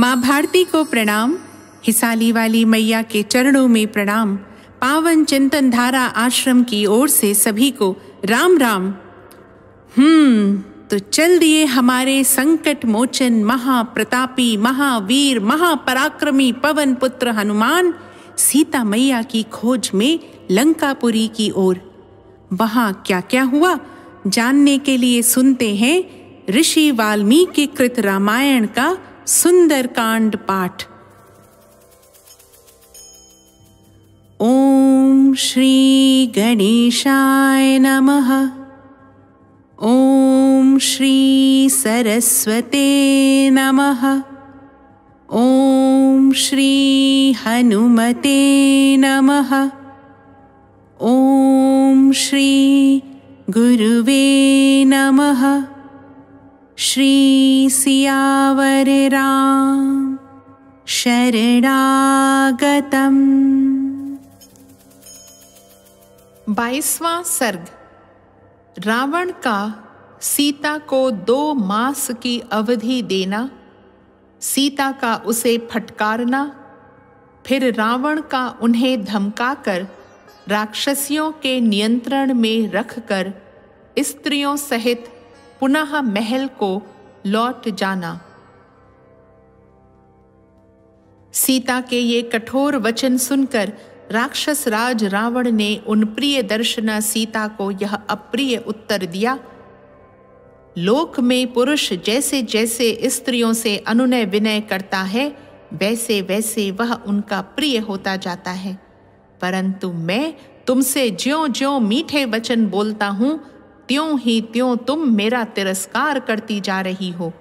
माँ भारती को प्रणाम हिसाली वाली मैया के चरणों में प्रणाम पावन चिंतन धारा आश्रम की ओर से सभी को राम राम हम्म तो चल दिए हमारे संकट मोचन महाप्रतापी महावीर महापराक्रमी पवन पुत्र हनुमान सीता मैया की खोज में लंकापुरी की ओर वहां क्या क्या हुआ जानने के लिए सुनते हैं ऋषि वाल्मीकि कृत रामायण का श्री श्रीगणेशाय नमः ॐ श्रीसरस्वते नमः ॐ श्री हनुमते नमः ॐ गुरुवे नमः श्री सियावर राम शरणागतम बाईसवां सर्ग रावण का सीता को दो मास की अवधि देना सीता का उसे फटकारना फिर रावण का उन्हें धमकाकर राक्षसियों के नियंत्रण में रखकर स्त्रियों सहित पुनः महल को लौट जाना सीता के ये कठोर वचन सुनकर राक्षस राज रावण ने उन प्रिय दर्शना सीता को यह अप्रिय उत्तर दिया लोक में पुरुष जैसे जैसे स्त्रियों से अनुनय विनय करता है वैसे वैसे वह उनका प्रिय होता जाता है परंतु मैं तुमसे ज्यो ज्यो मीठे वचन बोलता हूं त्यों ही त्यों तुम मेरा तिरस्कार करती जा रही हो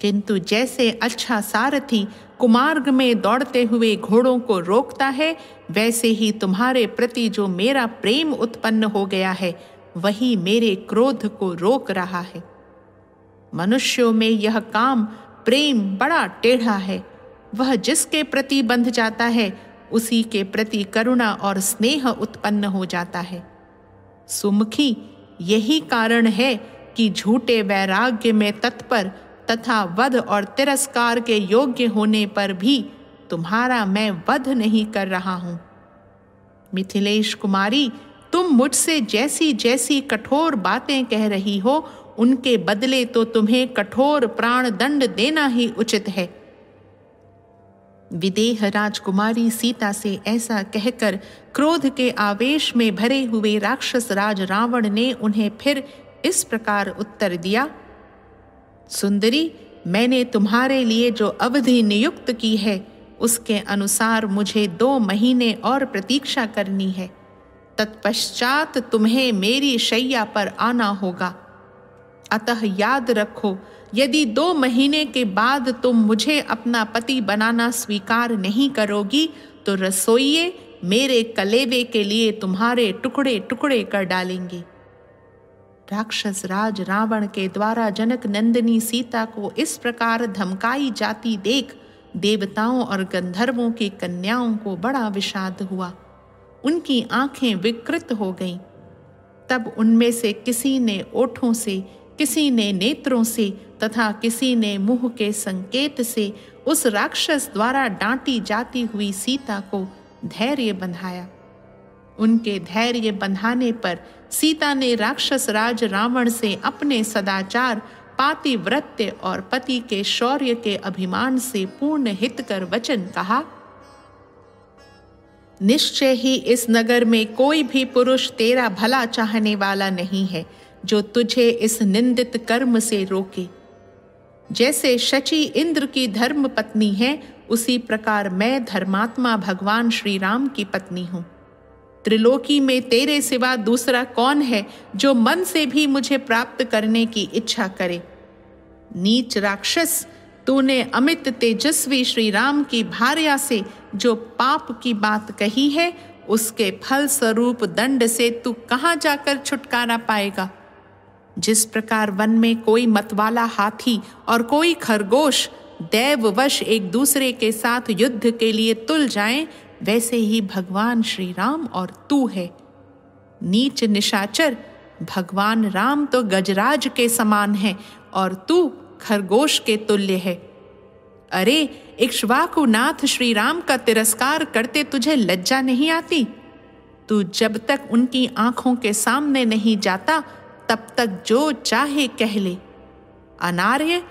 किंतु जैसे अच्छा सारथी कुमार्ग में दौड़ते हुए घोड़ों को रोकता है वैसे ही तुम्हारे प्रति जो मेरा प्रेम उत्पन्न हो गया है वही मेरे क्रोध को रोक रहा है मनुष्यों में यह काम प्रेम बड़ा टेढ़ा है वह जिसके प्रति बंध जाता है उसी के प्रति करुणा और स्नेह उत्पन्न हो जाता है सुमुखी यही कारण है कि झूठे वैराग्य में तत्पर तथा वध और तिरस्कार के योग्य होने पर भी तुम्हारा मैं वध नहीं कर रहा हूं मिथिलेश कुमारी तुम मुझसे जैसी जैसी कठोर बातें कह रही हो उनके बदले तो तुम्हें कठोर प्राण दंड देना ही उचित है विदेह राजकुमारी सीता से ऐसा कहकर क्रोध के आवेश में भरे हुए राक्षस राज रावण ने उन्हें फिर इस प्रकार उत्तर दिया सुंदरी मैंने तुम्हारे लिए जो अवधि नियुक्त की है उसके अनुसार मुझे दो महीने और प्रतीक्षा करनी है तत्पश्चात तुम्हें मेरी शैया पर आना होगा अतः याद रखो यदि दो महीने के बाद तुम मुझे अपना पति बनाना स्वीकार नहीं करोगी तो रसोइये मेरे कलेवे के लिए तुम्हारे टुकड़े टुकड़े कर डालेंगे राक्षस राज रावण के द्वारा जनक नंदिनी सीता को इस प्रकार धमकाई जाती देख देवताओं और गंधर्वों की कन्याओं को बड़ा विषाद हुआ उनकी आंखें विकृत हो गईं। तब उनमें से किसी ने ओठों से किसी ने नेत्रों से तथा किसी ने मुंह के संकेत से उस राक्षस द्वारा डांटी जाती हुई सीता को धैर्य बंधाया उनके धैर्य बंधाने पर सीता ने राक्षस राज रावण से अपने सदाचार पातिव्रत्य और पति के शौर्य के अभिमान से पूर्ण हित कर वचन कहा निश्चय ही इस नगर में कोई भी पुरुष तेरा भला चाहने वाला नहीं है जो तुझे इस निंदित कर्म से रोके जैसे शची इंद्र की धर्म पत्नी है उसी प्रकार मैं धर्मात्मा भगवान श्री राम की पत्नी हूँ त्रिलोकी में तेरे सिवा दूसरा कौन है जो मन से भी मुझे प्राप्त करने की इच्छा करे नीच राक्षस तूने अमित तेजस्वी श्री राम की भार्या से जो पाप की बात कही है उसके फल स्वरूप दंड से तू कहाँ जाकर छुटकारा पाएगा जिस प्रकार वन में कोई मतवाला हाथी और कोई खरगोश दैववश एक दूसरे के साथ युद्ध के लिए तुल जाएं, वैसे ही भगवान श्री राम और तू है नीच निशाचर भगवान राम तो गजराज के समान है और तू खरगोश के तुल्य है अरे इक्ष्वाकुनाथ श्री राम का तिरस्कार करते तुझे लज्जा नहीं आती तू जब तक उनकी आंखों के सामने नहीं जाता तब तक जो चाहे कह ले अनार्य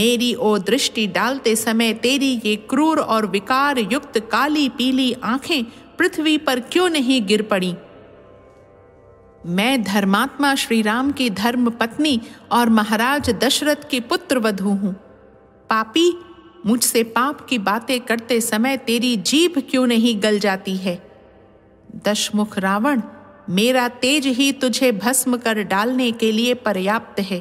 मेरी ओ दृष्टि डालते समय तेरी ये क्रूर और विकार युक्त काली पीली आंखें पृथ्वी पर क्यों नहीं गिर पड़ी मैं धर्मात्मा श्री राम की धर्म पत्नी और महाराज दशरथ की पुत्र वधु हूं पापी मुझसे पाप की बातें करते समय तेरी जीभ क्यों नहीं गल जाती है दशमुख रावण मेरा तेज ही तुझे भस्म कर डालने के लिए पर्याप्त है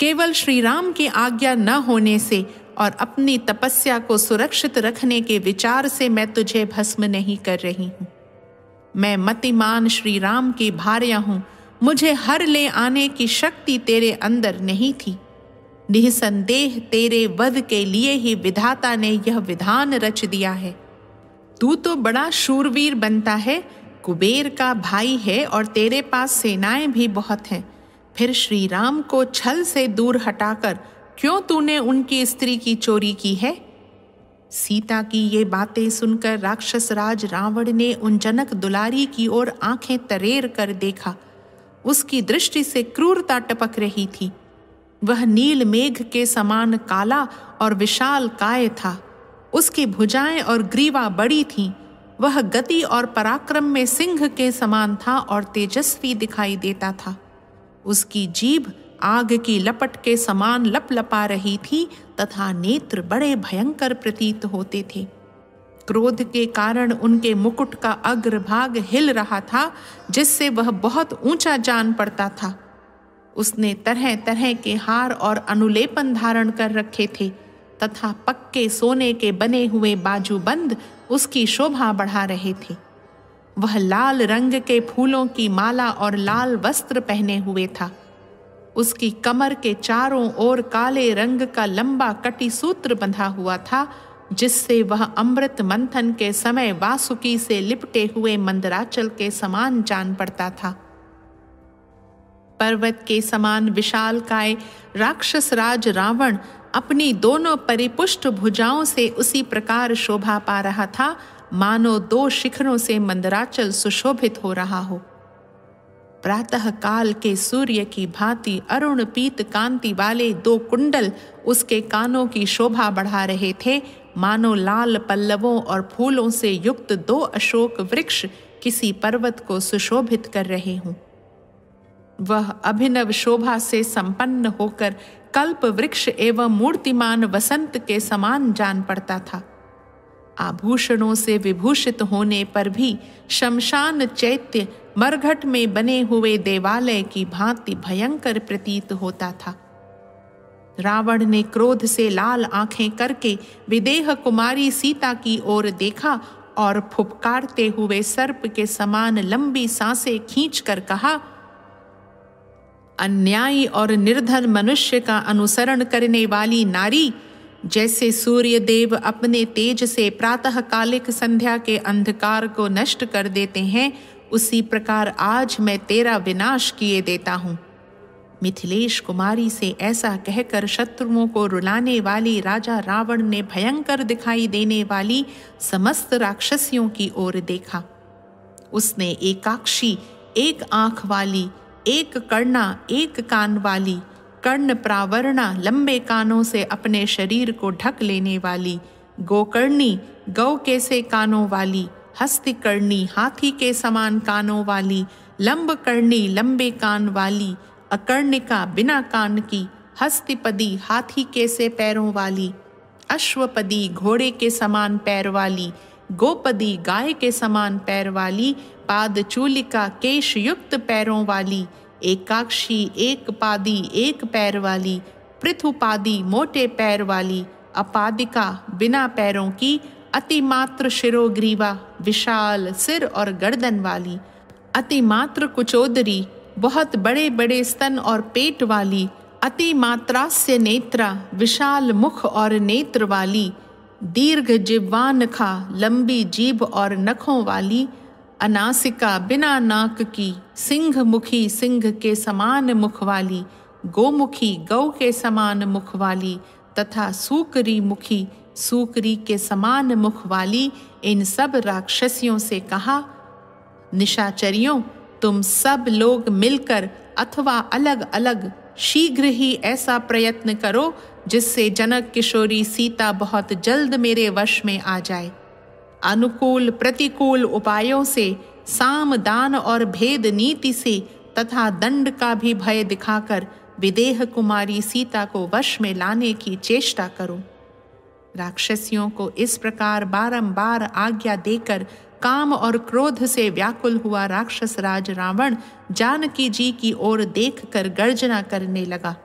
केवल श्री राम की आज्ञा न होने से और अपनी तपस्या को सुरक्षित रखने के विचार से मैं तुझे भस्म नहीं कर रही हूँ मैं मतिमान श्री राम की भार्या हूँ मुझे हर ले आने की शक्ति तेरे अंदर नहीं थी निसंदेह तेरे वध के लिए ही विधाता ने यह विधान रच दिया है तू तो बड़ा शूरवीर बनता है कुबेर का भाई है और तेरे पास सेनाएं भी बहुत हैं फिर श्री राम को छल से दूर हटाकर क्यों तूने उनकी स्त्री की चोरी की है सीता की ये बातें सुनकर राक्षस राज रावण ने उन जनक दुलारी की ओर आंखें तरेर कर देखा उसकी दृष्टि से क्रूरता टपक रही थी वह नील मेघ के समान काला और विशाल काय था उसकी भुजाएं और ग्रीवा बड़ी थीं वह गति और पराक्रम में सिंह के समान था और तेजस्वी दिखाई देता था उसकी जीभ आग की लपट के समान लप लपा रही थी तथा नेत्र बड़े भयंकर प्रतीत होते थे क्रोध के कारण उनके मुकुट का अग्रभाग हिल रहा था जिससे वह बहुत ऊंचा जान पड़ता था उसने तरह तरह के हार और अनुलेपन धारण कर रखे थे तथा पक्के सोने के बने हुए बाजूबंद उसकी शोभा बढ़ा रहे थे वह लाल रंग के फूलों की माला और लाल वस्त्र पहने हुए था उसकी कमर के चारों ओर काले रंग का लंबा कटी सूत्र बंधा हुआ था जिससे वह अमृत मंथन के समय वासुकी से लिपटे हुए मंदराचल के समान जान पड़ता था पर्वत के समान विशाल काय राक्षस राज रावण अपनी दोनों परिपुष्ट भुजाओं से उसी प्रकार शोभा पा रहा था मानो दो शिखरों से मंदराचल सुशोभित हो रहा हो प्रातः काल के सूर्य की भांति अरुण पीत कांति वाले दो कुंडल उसके कानों की शोभा बढ़ा रहे थे मानो लाल पल्लवों और फूलों से युक्त दो अशोक वृक्ष किसी पर्वत को सुशोभित कर रहे हों वह अभिनव शोभा से संपन्न होकर कल्प वृक्ष एवं मूर्तिमान वसंत के समान जान पड़ता था आभूषणों से विभूषित होने पर भी शमशान चैत्य मरघट में बने हुए देवालय की भांति भयंकर प्रतीत होता था रावण ने क्रोध से लाल आंखें करके विदेह कुमारी सीता की ओर देखा और फुपकारते हुए सर्प के समान लंबी सांसें खींचकर कहा अन्यायी और निर्धन मनुष्य का अनुसरण करने वाली नारी जैसे सूर्य देव अपने तेज से प्रातःकालिक संध्या के अंधकार को नष्ट कर देते हैं उसी प्रकार आज मैं तेरा विनाश किए देता हूँ मिथिलेश कुमारी से ऐसा कहकर शत्रुओं को रुलाने वाली राजा रावण ने भयंकर दिखाई देने वाली समस्त राक्षसियों की ओर देखा उसने एकाक्षी एक आंख वाली एक कर्णा एक कान वाली कर्ण प्रावरणा लंबे कानों से अपने शरीर को ढक लेने वाली गोकर्णी गौ कैसे कानों वाली हस्तिकर्णी हाथी के समान कानों वाली लंबकर्णी लंबे कान वाली अकर्णिका बिना कान की हस्तिपदी हाथी कैसे पैरों वाली अश्वपदी घोड़े के समान पैर वाली गोपदी गाय के समान पैर वाली पाद चूलिका केश युक्त पैरों वाली एकाक्षी एक पादी एक पैर वाली पृथुपादी मोटे पैर वाली अपादिका बिना पैरों की अतिमात्र शिरोग्रीवा विशाल सिर और गर्दन वाली अतिमात्र कुचोदरी बहुत बड़े बड़े स्तन और पेट वाली अतिमात्रास्य नेत्रा विशाल मुख और नेत्र वाली दीर्घ जिब्वान खा लंबी जीभ और नखों वाली अनासिका बिना नाक की सिंह मुखी सिंह के समान मुख वाली गोमुखी गौ के समान मुख वाली तथा सूकरी मुखी सूकरी के समान मुख वाली इन सब राक्षसियों से कहा निशाचरियों तुम सब लोग मिलकर अथवा अलग अलग शीघ्र ही ऐसा प्रयत्न करो जिससे जनक किशोरी सीता बहुत जल्द मेरे वश में आ जाए अनुकूल प्रतिकूल उपायों से साम दान और भेद नीति से तथा दंड का भी भय दिखाकर विदेह कुमारी सीता को वश में लाने की चेष्टा करो राक्षसियों को इस प्रकार बारंबार आज्ञा देकर काम और क्रोध से व्याकुल हुआ राक्षस राज रावण जानकी जी की ओर देखकर गर्जना करने लगा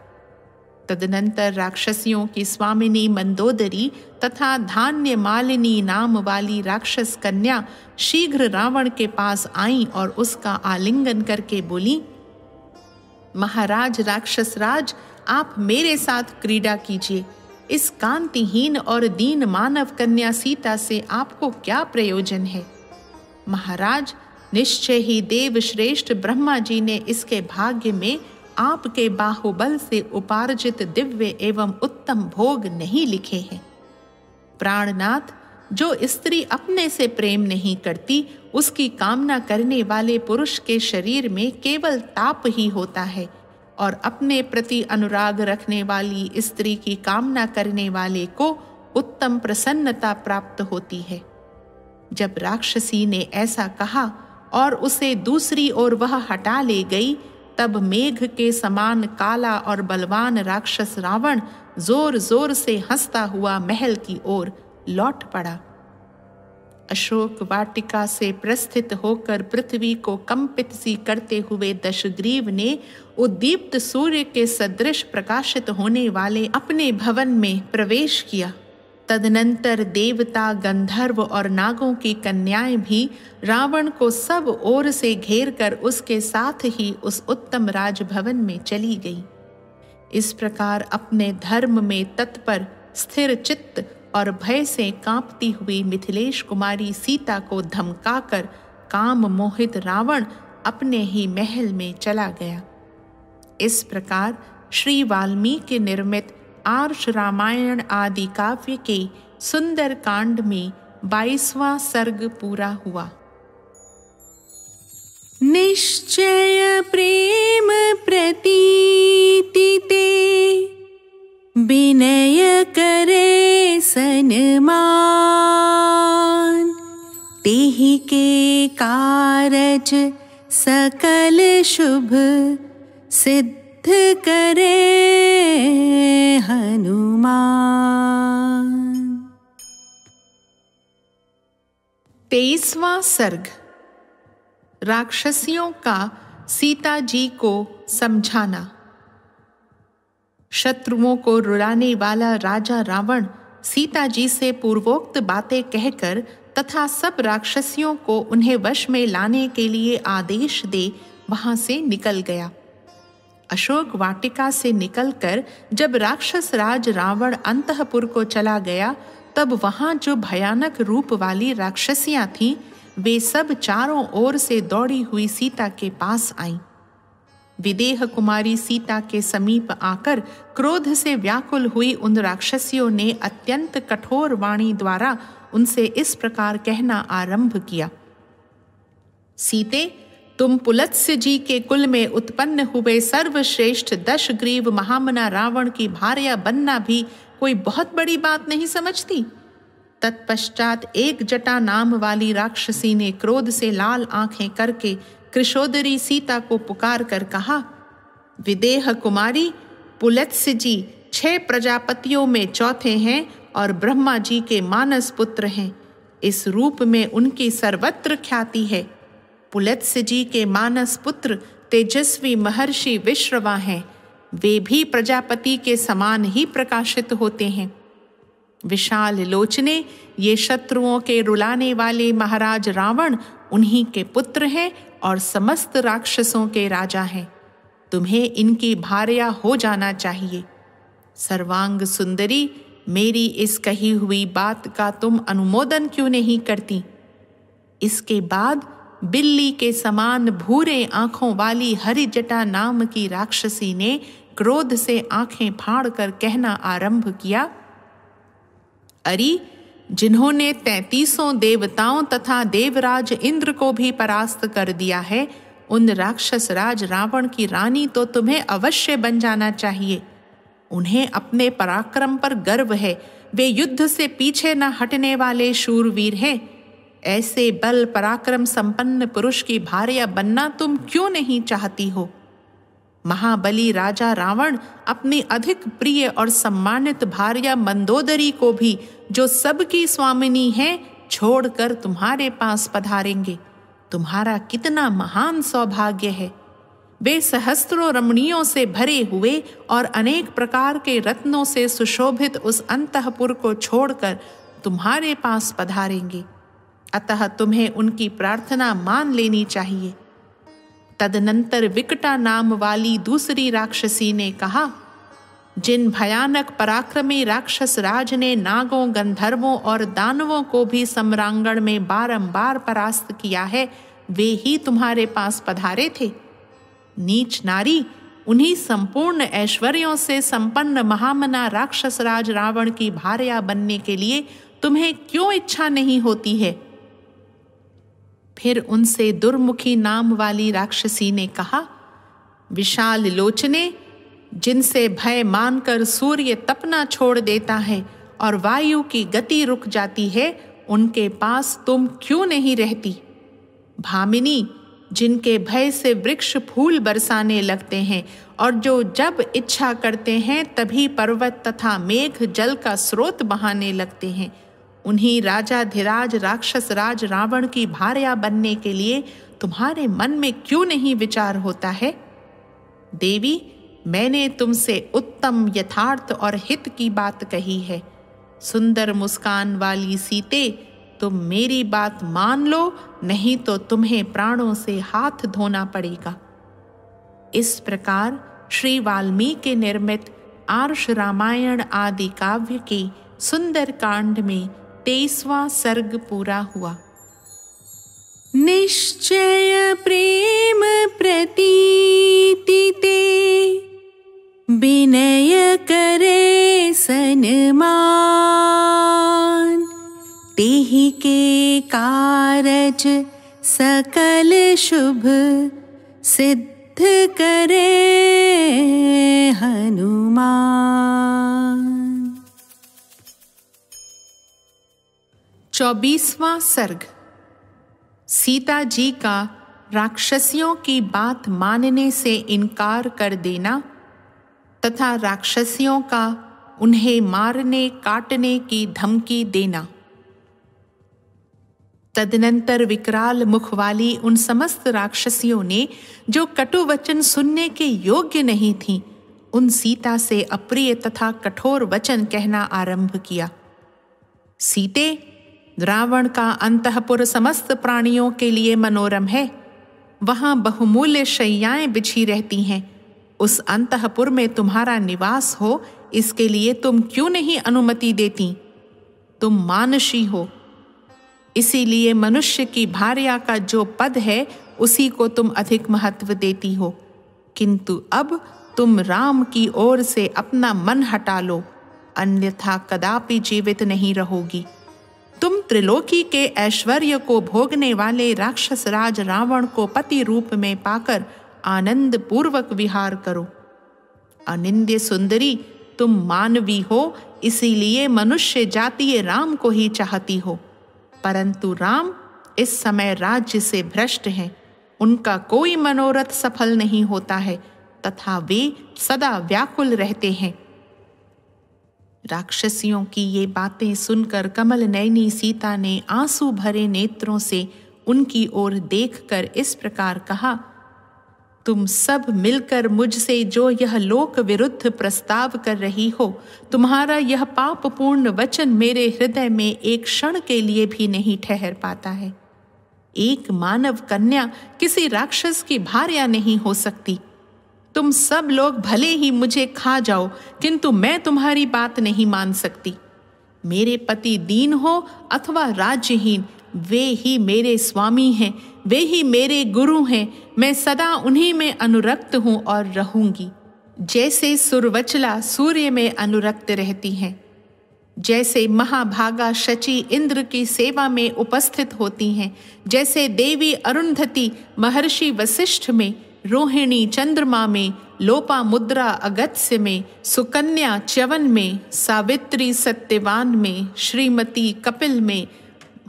तदनंतर राक्षसियों की स्वामिनी मंदोदरी तथा धान्य मालिनी नाम वाली राक्षस कन्या शीघ्र रावण के पास आई और उसका आलिंगन करके बोली महाराज राक्षस राज आप मेरे साथ क्रीडा कीजिए इस कांतिहीन और दीन मानव कन्या सीता से आपको क्या प्रयोजन है महाराज निश्चय ही देव श्रेष्ठ ब्रह्मा जी ने इसके भाग्य में आपके बाहुबल से उपार्जित दिव्य एवं उत्तम भोग नहीं लिखे हैं प्राणनाथ जो स्त्री अपने से प्रेम नहीं करती उसकी कामना करने वाले पुरुष के शरीर में केवल ताप ही होता है और अपने प्रति अनुराग रखने वाली स्त्री की कामना करने वाले को उत्तम प्रसन्नता प्राप्त होती है जब राक्षसी ने ऐसा कहा और उसे दूसरी ओर वह हटा ले गई तब मेघ के समान काला और बलवान राक्षस रावण जोर जोर से हंसता हुआ महल की ओर लौट पड़ा अशोक वाटिका से प्रस्थित होकर पृथ्वी को कंपित सी करते हुए दशग्रीव ने उद्दीप्त सूर्य के सदृश प्रकाशित होने वाले अपने भवन में प्रवेश किया तदनंतर देवता गंधर्व और नागों की कन्याएं भी रावण को सब ओर से घेर कर उसके साथ ही उस उत्तम राजभवन में चली गई इस प्रकार अपने धर्म में तत्पर स्थिर चित्त और भय से कांपती हुई मिथिलेश कुमारी सीता को धमकाकर काम मोहित रावण अपने ही महल में चला गया इस प्रकार श्री वाल्मीकि निर्मित आर्ष रामायण आदि काव्य के सुंदर कांड में बाईसवां सर्ग पूरा हुआ निश्चय प्रेम प्रतीति विनय करे सनमान तेहि के कारज सकल शुभ सिद्ध सिद्ध करे हनुमान तेईसवा सर्ग राक्षसियों का सीता जी को समझाना शत्रुओं को रुलाने वाला राजा रावण सीता जी से पूर्वोक्त बातें कहकर तथा सब राक्षसियों को उन्हें वश में लाने के लिए आदेश दे वहां से निकल गया अशोक वाटिका से निकलकर जब राक्षस राज रावण अंतपुर को चला गया तब वहां जो भयानक रूप वाली राक्षसियां थीं वे सब चारों ओर से दौड़ी हुई सीता के पास आईं विदेह कुमारी सीता के समीप आकर क्रोध से व्याकुल हुई उन राक्षसियों ने अत्यंत कठोर वाणी द्वारा उनसे इस प्रकार कहना आरंभ किया सीते तुम पुलत्स्य जी के कुल में उत्पन्न हुए सर्वश्रेष्ठ दश ग्रीव महामना रावण की भार्या बनना भी कोई बहुत बड़ी बात नहीं समझती तत्पश्चात एक जटा नाम वाली राक्षसी ने क्रोध से लाल आंखें करके कृशोदरी सीता को पुकार कर कहा विदेह कुमारी पुलत्स्य जी छह प्रजापतियों में चौथे हैं और ब्रह्मा जी के मानस पुत्र हैं इस रूप में उनकी सर्वत्र ख्याति है पुलत्स्य जी के मानस पुत्र तेजस्वी महर्षि विश्रवा हैं वे भी प्रजापति के समान ही प्रकाशित होते हैं विशाल लोचने ये शत्रुओं के रुलाने वाले महाराज रावण उन्हीं के पुत्र हैं और समस्त राक्षसों के राजा हैं तुम्हें इनकी भार्या हो जाना चाहिए सर्वांग सुंदरी मेरी इस कही हुई बात का तुम अनुमोदन क्यों नहीं करती इसके बाद बिल्ली के समान भूरे आंखों वाली हरिजटा नाम की राक्षसी ने क्रोध से आंखें फाड़ कर कहना आरंभ किया अरे जिन्होंने तैतीसों देवताओं तथा देवराज इंद्र को भी परास्त कर दिया है उन राक्षस राज रावण की रानी तो तुम्हें अवश्य बन जाना चाहिए उन्हें अपने पराक्रम पर गर्व है वे युद्ध से पीछे न हटने वाले शूरवीर हैं ऐसे बल पराक्रम संपन्न पुरुष की भार्या बनना तुम क्यों नहीं चाहती हो महाबली राजा रावण अपनी अधिक प्रिय और सम्मानित भार्या मंदोदरी को भी जो सबकी स्वामिनी है छोड़कर तुम्हारे पास पधारेंगे तुम्हारा कितना महान सौभाग्य है वे सहस्त्रों रमणियों से भरे हुए और अनेक प्रकार के रत्नों से सुशोभित उस अंतपुर को छोड़कर तुम्हारे पास पधारेंगे अतः तुम्हें उनकी प्रार्थना मान लेनी चाहिए तदनंतर विकटा नाम वाली दूसरी राक्षसी ने कहा जिन भयानक पराक्रमी राक्षस राज ने नागों गंधर्वों और दानवों को भी सम्रांगण में बारंबार परास्त किया है वे ही तुम्हारे पास पधारे थे नीच नारी उन्हीं संपूर्ण ऐश्वर्यों से संपन्न महामना राक्षस राज रावण की भार्या बनने के लिए तुम्हें क्यों इच्छा नहीं होती है फिर उनसे दुर्मुखी नाम वाली राक्षसी ने कहा विशाल लोचने जिनसे भय मानकर सूर्य तपना छोड़ देता है और वायु की गति रुक जाती है उनके पास तुम क्यों नहीं रहती भामिनी जिनके भय से वृक्ष फूल बरसाने लगते हैं और जो जब इच्छा करते हैं तभी पर्वत तथा मेघ जल का स्रोत बहाने लगते हैं उन्हीं धिराज राक्षस राज रावण की भार्या बनने के लिए तुम्हारे मन में क्यों नहीं विचार होता है देवी मैंने तुमसे उत्तम यथार्थ और हित की बात कही है सुंदर मुस्कान वाली सीते तुम मेरी बात मान लो नहीं तो तुम्हें प्राणों से हाथ धोना पड़ेगा इस प्रकार श्री वाल्मीकि निर्मित आर्ष रामायण आदि काव्य के सुंदर कांड में तेईसवा सर्ग पूरा हुआ निश्चय प्रेम प्रतीति ते विनय करे सनमान तेहि के कारज सकल शुभ सिद्ध करे हनुमान चौबीसवां सर्ग सीता जी का राक्षसियों की बात मानने से इनकार कर देना तथा राक्षसियों का उन्हें मारने काटने की धमकी देना तदनंतर विकराल मुख वाली उन समस्त राक्षसियों ने जो कटु वचन सुनने के योग्य नहीं थी उन सीता से अप्रिय तथा कठोर वचन कहना आरंभ किया सीते रावण का अंतपुर समस्त प्राणियों के लिए मनोरम है वहां बहुमूल्य शैयाएं बिछी रहती हैं उस अंतपुर में तुम्हारा निवास हो इसके लिए तुम क्यों नहीं अनुमति देती तुम मानसी हो इसीलिए मनुष्य की भार्या का जो पद है उसी को तुम अधिक महत्व देती हो किंतु अब तुम राम की ओर से अपना मन हटा लो अन्यथा कदापि जीवित नहीं रहोगी तुम त्रिलोकी के ऐश्वर्य को भोगने वाले राक्षस राज रावण को पति रूप में पाकर आनंद पूर्वक विहार करो अनिंद्य सुंदरी तुम मानवी हो इसीलिए मनुष्य जातीय राम को ही चाहती हो परंतु राम इस समय राज्य से भ्रष्ट हैं उनका कोई मनोरथ सफल नहीं होता है तथा वे सदा व्याकुल रहते हैं राक्षसियों की ये बातें सुनकर कमल नैनी सीता ने आंसू भरे नेत्रों से उनकी ओर देखकर इस प्रकार कहा तुम सब मिलकर मुझसे जो यह लोक विरुद्ध प्रस्ताव कर रही हो तुम्हारा यह पापपूर्ण वचन मेरे हृदय में एक क्षण के लिए भी नहीं ठहर पाता है एक मानव कन्या किसी राक्षस की भार्या नहीं हो सकती तुम सब लोग भले ही मुझे खा जाओ किंतु मैं तुम्हारी बात नहीं मान सकती मेरे पति दीन हो अथवा राज्यहीन वे ही मेरे स्वामी हैं वे ही मेरे गुरु हैं मैं सदा उन्हीं में अनुरक्त हूँ और रहूंगी जैसे सुरवचला सूर्य में अनुरक्त रहती हैं जैसे महाभागा शची इंद्र की सेवा में उपस्थित होती हैं जैसे देवी अरुंधति महर्षि वशिष्ठ में रोहिणी चंद्रमा में लोपा मुद्रा अगत्य में सुकन्या च्यवन में सावित्री सत्यवान में श्रीमती कपिल में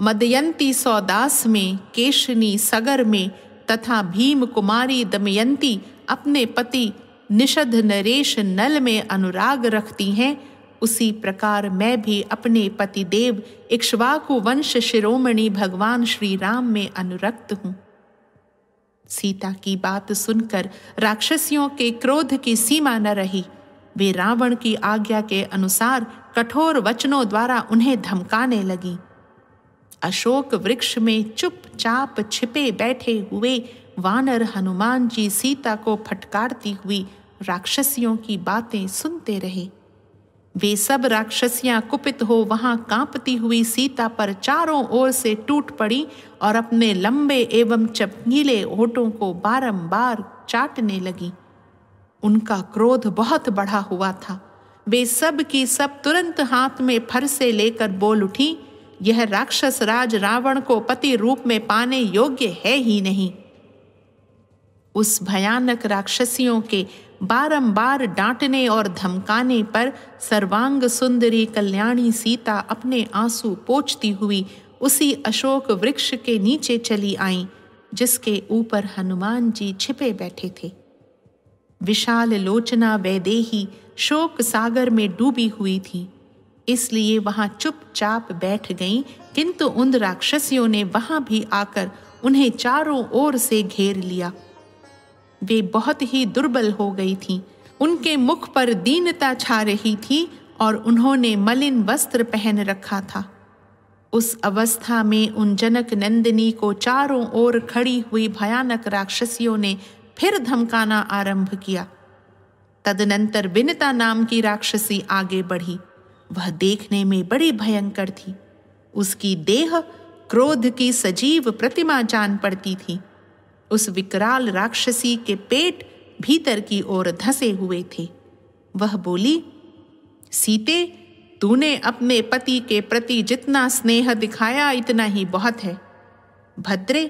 मदयंती सौदास में केशनी सगर में तथा भीम कुमारी दमयंती अपने पति निषद नरेश नल में अनुराग रखती हैं उसी प्रकार मैं भी अपने पतिदेव इक्ष्वाकु वंश शिरोमणि भगवान श्री राम में अनुरक्त हूँ सीता की बात सुनकर राक्षसियों के क्रोध की सीमा न रही वे रावण की आज्ञा के अनुसार कठोर वचनों द्वारा उन्हें धमकाने लगी अशोक वृक्ष में चुपचाप छिपे बैठे हुए वानर हनुमान जी सीता को फटकारती हुई राक्षसियों की बातें सुनते रहे वे सब राक्षसियां कुपित हो वहां कांपती हुई सीता पर चारों ओर से टूट पड़ी और अपने लंबे एवं चपगीले ओटों को बारंबार चाटने लगी उनका क्रोध बहुत बढ़ा हुआ था वे सब की सब तुरंत हाथ में फर से लेकर बोल उठी यह राक्षस राज रावण को पति रूप में पाने योग्य है ही नहीं उस भयानक राक्षसियों के बारंबार डांटने और धमकाने पर सर्वांग सुंदरी कल्याणी सीता अपने आंसू पोछती हुई उसी अशोक वृक्ष के नीचे चली आई जिसके ऊपर हनुमान जी छिपे बैठे थे विशाल लोचना वैदेही शोक सागर में डूबी हुई थी इसलिए वहां चुपचाप बैठ गई किंतु उन राक्षसियों ने वहां भी आकर उन्हें चारों ओर से घेर लिया वे बहुत ही दुर्बल हो गई थीं उनके मुख पर दीनता छा रही थी और उन्होंने मलिन वस्त्र पहन रखा था उस अवस्था में उन जनक नंदिनी को चारों ओर खड़ी हुई भयानक राक्षसियों ने फिर धमकाना आरंभ किया तदनंतर विनता नाम की राक्षसी आगे बढ़ी वह देखने में बड़ी भयंकर थी उसकी देह क्रोध की सजीव प्रतिमा जान पड़ती थी उस विकराल राक्षसी के पेट भीतर की ओर धसे हुए थे वह बोली सीते तूने अपने पति के प्रति जितना स्नेह दिखाया इतना ही बहुत है भद्रे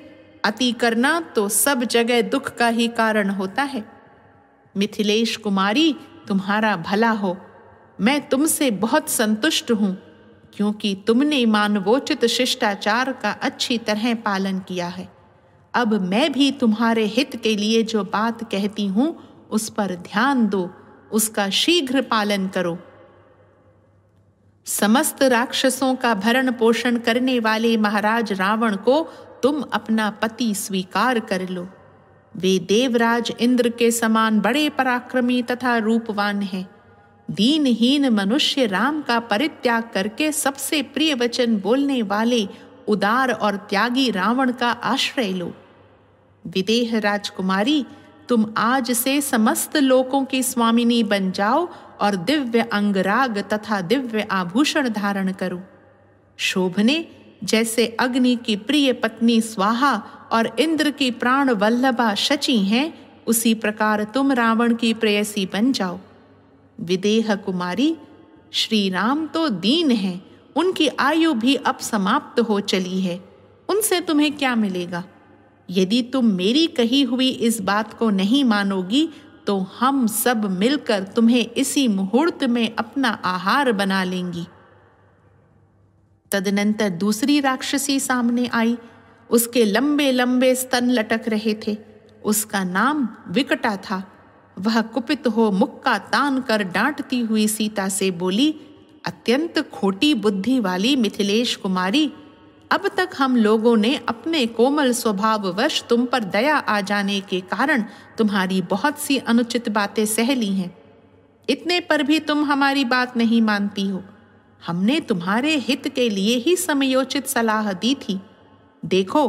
अति करना तो सब जगह दुख का ही कारण होता है मिथिलेश कुमारी तुम्हारा भला हो मैं तुमसे बहुत संतुष्ट हूं क्योंकि तुमने मानवोचित शिष्टाचार का अच्छी तरह पालन किया है अब मैं भी तुम्हारे हित के लिए जो बात कहती हूं उस पर ध्यान दो उसका शीघ्र पालन करो समस्त राक्षसों का भरण पोषण करने वाले महाराज रावण को तुम अपना पति स्वीकार कर लो वे देवराज इंद्र के समान बड़े पराक्रमी तथा रूपवान हैं दीनहीन मनुष्य राम का परित्याग करके सबसे प्रिय वचन बोलने वाले उदार और त्यागी रावण का आश्रय लो विदेह राजकुमारी तुम आज से समस्त लोकों की स्वामिनी बन जाओ और दिव्य अंगराग तथा दिव्य आभूषण धारण करो शोभने जैसे अग्नि की प्रिय पत्नी स्वाहा और इंद्र की प्राण वल्लभा शची हैं उसी प्रकार तुम रावण की प्रेयसी बन जाओ विदेह कुमारी श्री राम तो दीन हैं उनकी आयु भी अब समाप्त हो चली है उनसे तुम्हें क्या मिलेगा यदि तुम मेरी कही हुई इस बात को नहीं मानोगी तो हम सब मिलकर तुम्हें इसी मुहूर्त में अपना आहार बना लेंगी तदनंतर दूसरी राक्षसी सामने आई उसके लंबे लंबे स्तन लटक रहे थे उसका नाम विकटा था वह कुपित हो मुक्का तान कर डांटती हुई सीता से बोली अत्यंत खोटी बुद्धि वाली मिथिलेश कुमारी अब तक हम लोगों ने अपने कोमल स्वभाव वश तुम पर दया आ जाने के कारण तुम्हारी बहुत सी अनुचित बातें सह ली हैं इतने पर भी तुम हमारी बात नहीं मानती हो हमने तुम्हारे हित के लिए ही समयोचित सलाह दी थी देखो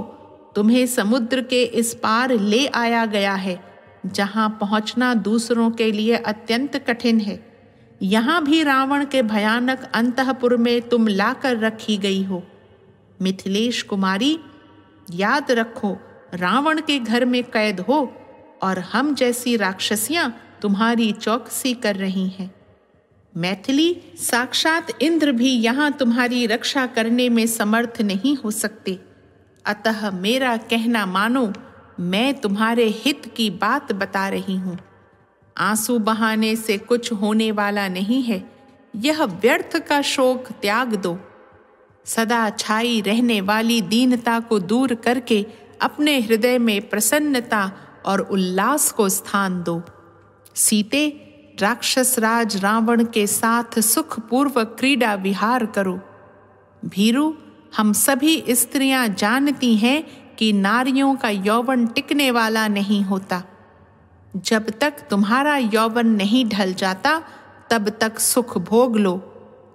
तुम्हें समुद्र के इस पार ले आया गया है जहाँ पहुँचना दूसरों के लिए अत्यंत कठिन है यहाँ भी रावण के भयानक अंतपुर में तुम लाकर रखी गई हो मिथिलेश कुमारी याद रखो रावण के घर में कैद हो और हम जैसी राक्षसियां तुम्हारी चौकसी कर रही हैं मैथिली साक्षात इंद्र भी यहाँ तुम्हारी रक्षा करने में समर्थ नहीं हो सकते अतः मेरा कहना मानो मैं तुम्हारे हित की बात बता रही हूँ आंसू बहाने से कुछ होने वाला नहीं है यह व्यर्थ का शोक त्याग दो सदा छाई रहने वाली दीनता को दूर करके अपने हृदय में प्रसन्नता और उल्लास को स्थान दो सीते राक्षस राज रावण के साथ सुखपूर्वक क्रीडा विहार करो भीरू हम सभी स्त्रियां जानती हैं कि नारियों का यौवन टिकने वाला नहीं होता जब तक तुम्हारा यौवन नहीं ढल जाता तब तक सुख भोग लो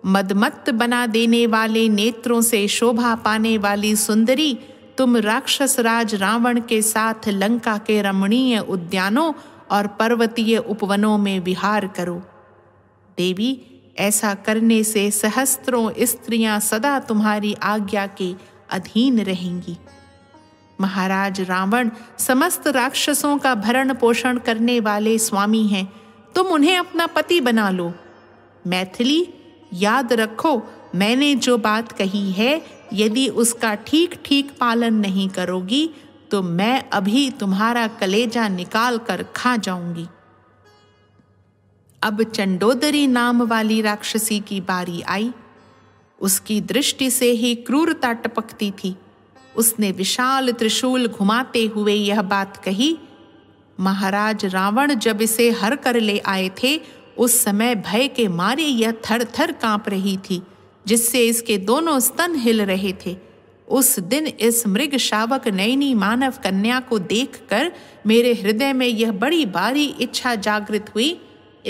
मदमत्त बना देने वाले नेत्रों से शोभा पाने वाली सुंदरी तुम राक्षस राज रावण के साथ लंका के रमणीय उद्यानों और पर्वतीय उपवनों में विहार करो देवी ऐसा करने से सहस्त्रों स्त्रियां सदा तुम्हारी आज्ञा के अधीन रहेंगी महाराज रावण समस्त राक्षसों का भरण पोषण करने वाले स्वामी हैं तुम उन्हें अपना पति बना लो मैथिली याद रखो मैंने जो बात कही है यदि उसका ठीक ठीक पालन नहीं करोगी तो मैं अभी तुम्हारा कलेजा निकाल कर खा जाऊंगी अब चंडोदरी नाम वाली राक्षसी की बारी आई उसकी दृष्टि से ही क्रूरता टपकती थी उसने विशाल त्रिशूल घुमाते हुए यह बात कही महाराज रावण जब इसे हर कर ले आए थे उस समय भय के मारे यह थर थर काँप रही थी जिससे इसके दोनों स्तन हिल रहे थे उस दिन इस मृग शावक नैनी मानव कन्या को देखकर मेरे हृदय में यह बड़ी बारी इच्छा जागृत हुई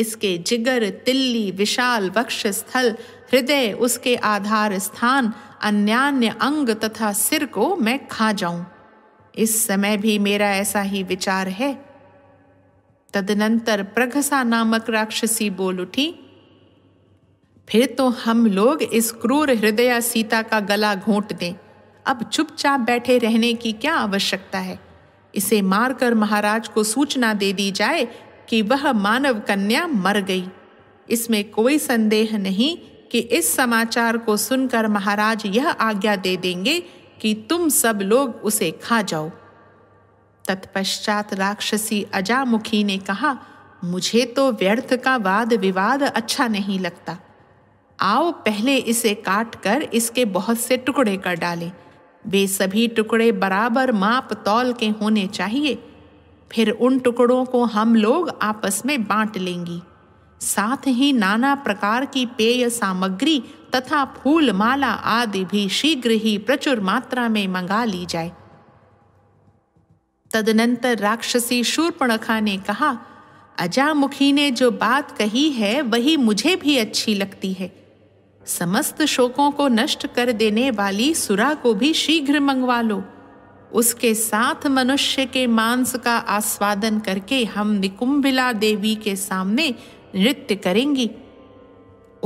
इसके जिगर तिल्ली विशाल वक्ष स्थल हृदय उसके आधार स्थान अन्यान्य अंग तथा सिर को मैं खा जाऊं इस समय भी मेरा ऐसा ही विचार है तदनंतर प्रघसा नामक राक्षसी बोल उठी फिर तो हम लोग इस क्रूर हृदय सीता का गला घोंट दें अब चुपचाप बैठे रहने की क्या आवश्यकता है इसे मारकर महाराज को सूचना दे दी जाए कि वह मानव कन्या मर गई इसमें कोई संदेह नहीं कि इस समाचार को सुनकर महाराज यह आज्ञा दे देंगे कि तुम सब लोग उसे खा जाओ तत्पश्चात राक्षसी अजामुखी ने कहा मुझे तो व्यर्थ का वाद विवाद अच्छा नहीं लगता आओ पहले इसे काट कर इसके बहुत से टुकड़े कर डालें वे सभी टुकड़े बराबर माप तौल के होने चाहिए फिर उन टुकड़ों को हम लोग आपस में बांट लेंगी साथ ही नाना प्रकार की पेय सामग्री तथा फूल माला आदि भी शीघ्र ही प्रचुर मात्रा में मंगा ली जाए तदनंतर राक्षसी शूर्पणखा ने कहा अजामुखी ने जो बात कही है वही मुझे भी अच्छी लगती है समस्त शोकों को नष्ट कर देने वाली सुरा को भी शीघ्र मंगवा लो उसके साथ मनुष्य के मांस का आस्वादन करके हम निकुंभिला देवी के सामने नृत्य करेंगी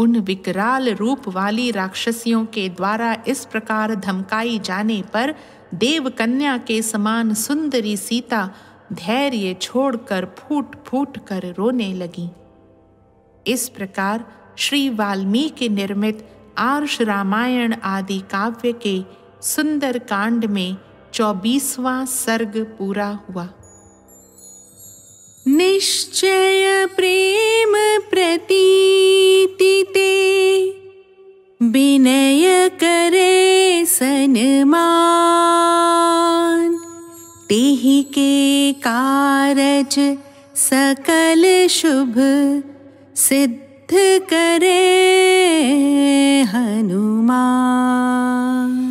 उन विकराल रूप वाली राक्षसियों के द्वारा इस प्रकार धमकाई जाने पर देवकन्या के समान सुंदरी सीता धैर्य छोड़कर फूट फूट कर रोने लगी इस प्रकार श्री वाल्मीकि निर्मित आर्ष रामायण आदि काव्य के सुंदर कांड में चौबीसवां सर्ग पूरा हुआ निश्चय प्रेम प्रतीतिते विनय करे सन्मान तिहि के कारज सकल शुभ सिद्ध करे हनुमान